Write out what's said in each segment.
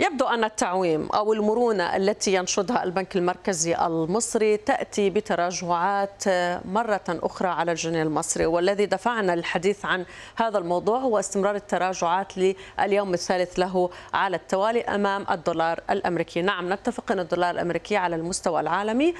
يبدو أن التعويم أو المرونة التي ينشدها البنك المركزي المصري تأتي بتراجعات مرة أخرى على الجنيه المصري والذي دفعنا للحديث عن هذا الموضوع هو استمرار التراجعات لليوم الثالث له على التوالي أمام الدولار الأمريكي نعم نتفق أن الدولار الأمريكي على المستوى العالمي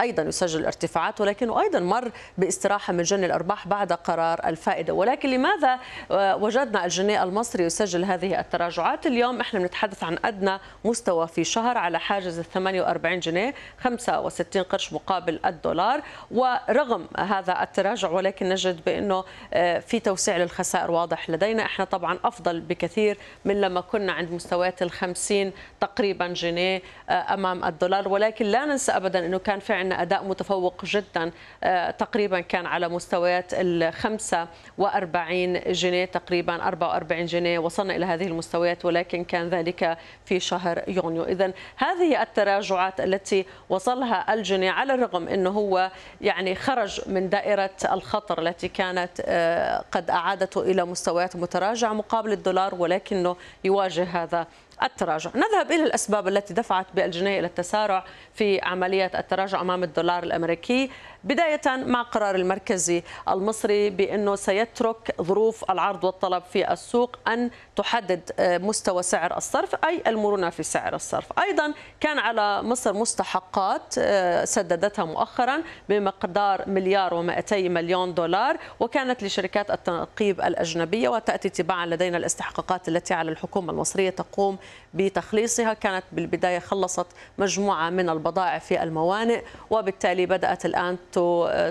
أيضا يسجل ارتفاعات ولكنه أيضا مر باستراحة من جني الأرباح بعد قرار الفائدة ولكن لماذا آه، وجدنا الجنيه المصري يسجل هذه التراجعات اليوم احنا بنتحدث عن أدنى مستوى في شهر على حاجز ال 48 جنيه 65 قرش مقابل الدولار ورغم هذا التراجع ولكن نجد بأنه آه، في توسيع للخسائر واضح لدينا احنا طبعا أفضل بكثير من لما كنا عند مستويات ال 50 تقريبا جنيه آه، أمام الدولار ولكن لا ننسى أبدا أنه كان في عندنا اداء متفوق جدا آه، تقريبا كان على مستويات ال 45 جنيه تقريبا 44 جنيه وصلنا الى هذه المستويات ولكن كان ذلك في شهر يونيو اذا هذه التراجعات التي وصلها الجنيه على الرغم انه هو يعني خرج من دائره الخطر التي كانت آه، قد اعادته الى مستويات متراجعه مقابل الدولار ولكنه يواجه هذا التراجع نذهب إلى الأسباب التي دفعت بالجنيه إلى التسارع في عملية التراجع أمام الدولار الأمريكي بداية مع قرار المركزي المصري بأنه سيترك ظروف العرض والطلب في السوق أن تحدد آه، مستوى سعر الصرف أي المرونة في سعر الصرف أيضا كان على مصر مستحقات آه، سددتها مؤخرا بمقدار مليار و200 مليون دولار وكانت لشركات التنقيب الأجنبية وتأتي تباعا لدينا الاستحقاقات التي على الحكومة المصرية تقوم بتخليصها كانت بالبداية خلصت مجموعة من البضائع في الموانئ وبالتالي بدأت الآن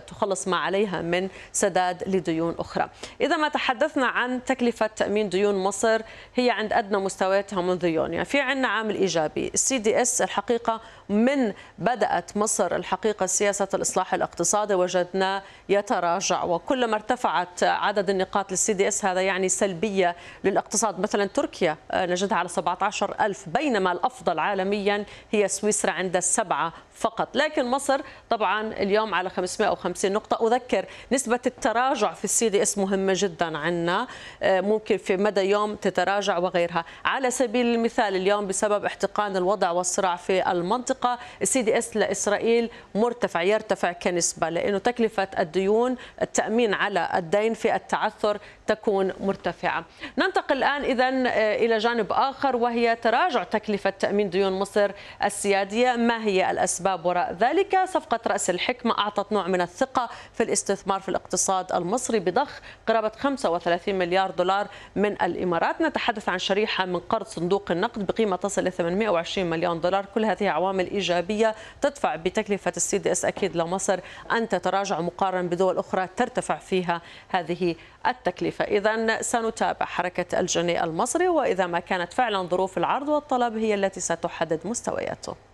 تخلص ما عليها من سداد لديون أخرى إذا ما تحدثنا عن تكلفة تأمين ديون مصر هي عند أدنى مستوياتها منذ يونيو في عندنا عامل إيجابي السي دي اس الحقيقة من بدأت مصر الحقيقة سياسة الإصلاح الاقتصادي وجدناه يتراجع وكلما ارتفعت عدد النقاط للسي دي اس هذا يعني سلبية للاقتصاد مثلا تركيا آه، نجدها على 17 ألف بينما الأفضل عالميا هي سويسرا عند 7 فقط لكن مصر طبعا اليوم على 550 نقطة أذكر نسبة التراجع في السي دي اس مهمة جدا عنا آه، ممكن في مدى يوم تتراجع وغيرها على سبيل المثال اليوم بسبب احتقان الوضع والصراع في المنطقة السي دي اس لإسرائيل مرتفع يرتفع كنسبة لأنه تكلفة الديون التأمين على الدين في التعثر تكون مرتفعة ننتقل الآن إذا آه، إلى جانب آخر وهي تراجع تكلفة تأمين ديون مصر السيادية ما هي الأسباب الأسباب وراء ذلك صفقة رأس الحكمة أعطت نوع من الثقة في الاستثمار في الاقتصاد المصري بضخ قرابة 35 مليار دولار من الإمارات نتحدث عن شريحة من قرض صندوق النقد بقيمة تصل إلى 820 مليون دولار كل هذه عوامل إيجابية تدفع بتكلفة السي دي اس أكيد لمصر أن تتراجع مقارنة بدول أخرى ترتفع فيها هذه التكلفة إذا سنتابع حركة الجنيه المصري وإذا ما كانت فعلا ظروف العرض والطلب هي التي ستحدد مستوياته